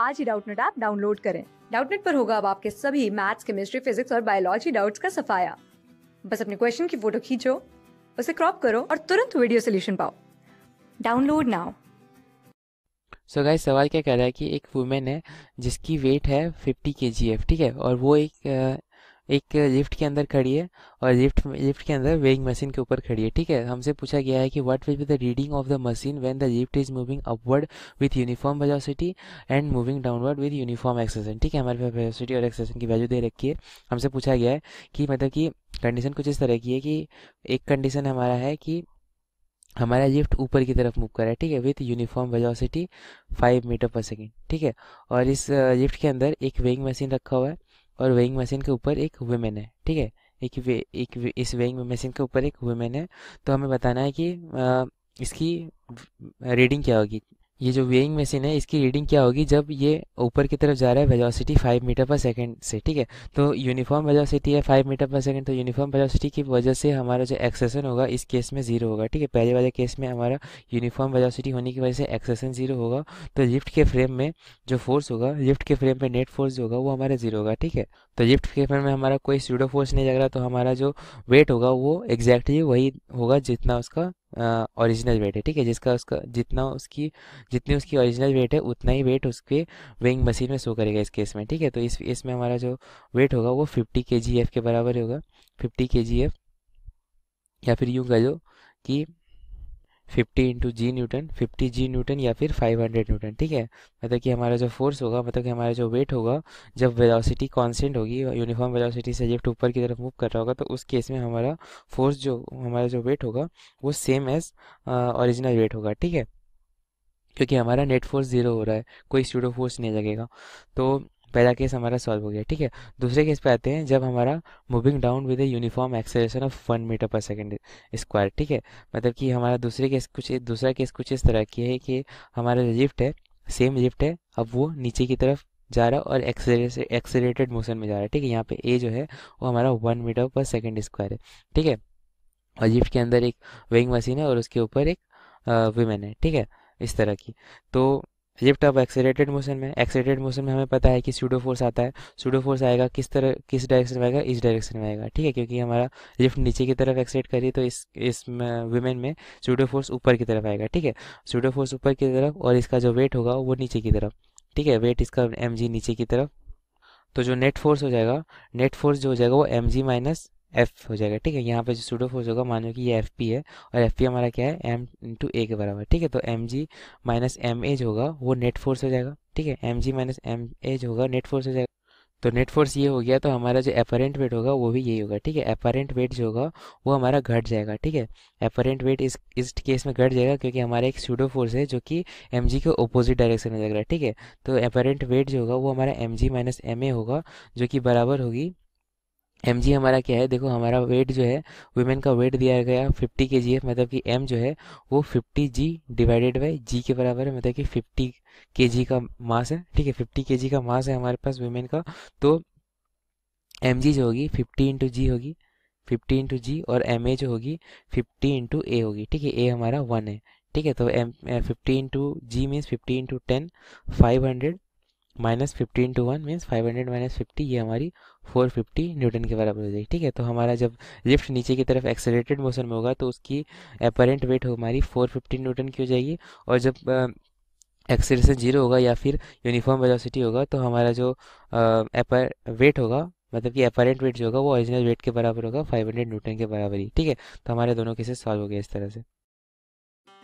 आज ही Doubtnut app download करें डाउटनेट पर होगा अब आपके सभी मैथ्स केमिस्ट्री फिजिक्स और बायोलॉजी डाउट्स का सफाया बस अपने क्वेश्चन की फोटो खींचो उसे क्रॉप करो और तुरंत वीडियो सोल्यूशन पाओ डाउनलोड नाउ सो गाइस सवाल क्या कह रहा है कि एक वुमेन है जिसकी वेट है 50 के है ठीक है और वो एक एक लिफ्ट के अंदर खड़ी है और लिफ्ट लिफ्ट के अंदर वेइंग मशीन के ऊपर खड़ी है ठीक है हमसे पूछा गया है कि what will be the reading of the machine when the lift is moving upward with uniform velocity and moving downward with uniform acceleration ठीक है हमारे पास वेलोसिटी और एक्सेसन की वैल्यू दे रखी है हमसे पूछा गया है कि मतलब कि कंडीशन कुछ इस तरह की है कि एक कंडीशन हमारा है कि हमारा लिफ्ट ऊपर की तरफ मूव कर रहा है ठीक है with uniform velocity five metre per second ठीक है और इस लिफ्ट के अंदर एक वेइंग मशीन रखा हुआ है और वेइंग मशीन के ऊपर एक वुमेन है ठीक है एक वे एक वे, इस वेइंग मशीन के ऊपर एक वुमेन है तो हमें बताना है कि आ, इसकी रीडिंग क्या होगी ये जो वेइंग मशीन है इसकी रीडिंग क्या होगी जब ये ऊपर की तरफ जा रहा है वेलोसिटी 5 मीटर पर सेकंड से ठीक है तो यूनिफॉर्म वेलोसिटी है 5 मीटर पर सेकंड तो यूनिफॉर्म वेलोसिटी की वजह से हमारा जो एक्सेसन होगा इस केस में जीरो होगा ठीक है पहले वाले केस में हमारा यूनिफॉर्म वेलोसिटी होने की वजह से एक्सेसन जीरो होगा तो लिफ्ट के फ्रेम में जो फोर्स होगा लिफ्ट के फ्रेम में नेट फोर्स जो होगा वो हमारा जीरो होगा ठीक है तो लिफ्ट के फ्रेम में हमारा कोई स्टूडो फोर्स नहीं लग रहा तो हमारा जो वेट होगा वो एग्जैक्टली वही होगा जितना उसका ओरिजिनल वेट है ठीक है जिसका उसका जितना उसकी जितनी उसकी ओरिजिनल वेट है उतना ही वेट उसके वेइंग मशीन में शो करेगा इस केस में ठीक है तो इस इसमें हमारा जो वेट होगा वो फिफ्टी के जी एफ के बराबर होगा फिफ्टी के जी एफ या फिर यूँ कह लो कि fifty into g newton fifty g newton या फिर फाइव हंड्रेड न्यूटन ठीक है मतलब कि हमारा जो फोर्स होगा मतलब कि हमारा जो वेट होगा जब वेलोसिटी कॉन्स्टेंट होगी यूनिफॉर्म वेलोसिटी से जिफ्ट ऊपर की तरफ मूव कर रहा होगा तो उस केस में हमारा फोर्स जो हमारा जो वेट होगा वो सेम एज ऑरिजिनल वेट होगा ठीक है क्योंकि हमारा नेट फोर्स ज़ीरो हो रहा है कोई स्टूडो फोर्स नहीं लगेगा तो पहला केस हमारा सॉल्व हो गया ठीक है दूसरे केस पे आते हैं जब हमारा moving down with a uniform acceleration of one metre per second square ठीक है मतलब कि हमारा दूसरे केस कुछ दूसरा केस कुछ इस तरह की है कि हमारा लिफ्ट है सेम लिफ्ट है अब वो नीचे की तरफ जा रहा है और एक्सेलेटेड मोशन में जा रहा है ठीक है यहाँ पे ए जो है वो हमारा one metre per second square है ठीक है और लिफ्ट के अंदर एक वेइंग मशीन है और उसके ऊपर एक वीमेन है ठीक है इस तरह की तो लिफ्ट अब एक्सेलेटेड मोशन में एक्सेलेटेड मोशन में हमें पता है कि स्यूडो फोर्स आता है स्यूडो फोर्स आएगा किस तरह किस डायरेक्शन में आएगा इस डायरेक्शन में आएगा ठीक है क्योंकि हमारा लिफ्ट नीचे की तरफ एक्सेलेट करी तो इस इस वुमेन में स्यूडो फोर्स ऊपर की तरफ आएगा ठीक है स्यूडो फोर्स ऊपर की तरफ और इसका जो वेट होगा वो नीचे की तरफ ठीक है वेट इसका एम नीचे की तरफ तो जो नेट फोर्स हो जाएगा नेट फोर्स जो हो जाएगा वो एम जी माइनस एफ हो जाएगा ठीक है यहाँ पे जो सूडो फोर्स होगा मान लो कि ये एफ पी है और एफ पी हमारा क्या है एम इंटू ए के बराबर ठीक है तो m g minus m a जो होगा वो नेट फोर्स हो जाएगा ठीक है m g minus m a जो होगा नेट फोर्स हो जाएगा तो नेट फोर्स ये हो गया तो हमारा जो अपेरेंट वेट होगा वो भी यही होगा ठीक है अपेरेंट वेट जो होगा वो हमारा घट जाएगा ठीक है अपेरेंट वेट इस इस केस में घट जाएगा क्योंकि हमारा एक स्यूडो फोर्स है जो कि एम जी के ओपोजिट डायरेक्शन में लग रहा है ठीक है तो अपेरेंट वेट जो होगा वो हमारा m g minus m a होगा जो कि बराबर होगी एम जी हमारा क्या है देखो हमारा वेट जो है वुमेन का वेट दिया गया फिफ्टी के जी है मतलब कि एम जो है वो fifty g divided by g के बराबर है मतलब कि फिफ्टी के जी का मास है ठीक है फिफ्टी के जी का मास है हमारे पास वुमेन का तो एम जी जो होगी फिफ्टी इंटू जी होगी फिफ्टी इंटू जी और एम ए जो होगी फिफ्टी इंटू ए होगी ठीक है ए हमारा वन है ठीक है तो m fifty into g means fifty into ten five hundred minus fifteen to one means five hundred minus fifty ये हमारी फोर फिफ्टी न्यूटन के बराबर हो जाएगी ठीक है तो हमारा जब लिफ्ट नीचे की तरफ एक्सेलेटेड मोशन में होगा तो उसकी अपेरेंट वेट हमारी फोर फिफ्टी न्यूटन की हो जाएगी और जब आ, एक्सेलेशन जीरो होगा या फिर यूनिफॉर्म वेलोसिटी होगा तो हमारा जो अपर वेट होगा मतलब कि अपेरेंट वेट जो होगा वो ओरिजिनल वेट के बराबर होगा हंड्रेड न्यूटन के बराबर ही ठीक है तो हमारे दोनों केसेस सॉल्व हो गए इस तरह से